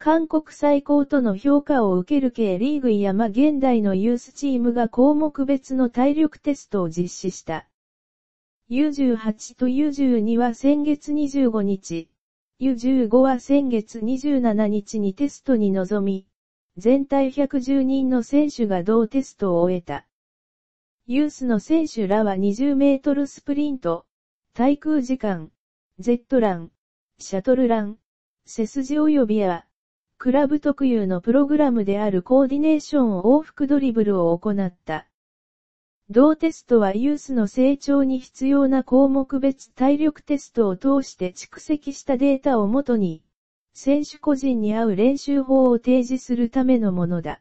韓国最高との評価を受ける K リーグ山現代のユースチームが項目別の体力テストを実施した。U18 と U12 は先月25日、U15 は先月27日にテストに臨み、全体110人の選手が同テストを終えた。ユースの選手らは20メートルスプリント、対空時間、ジェットラン、シャトルラン、背筋及びや、クラブ特有のプログラムであるコーディネーションを往復ドリブルを行った。同テストはユースの成長に必要な項目別体力テストを通して蓄積したデータをもとに、選手個人に合う練習法を提示するためのものだ。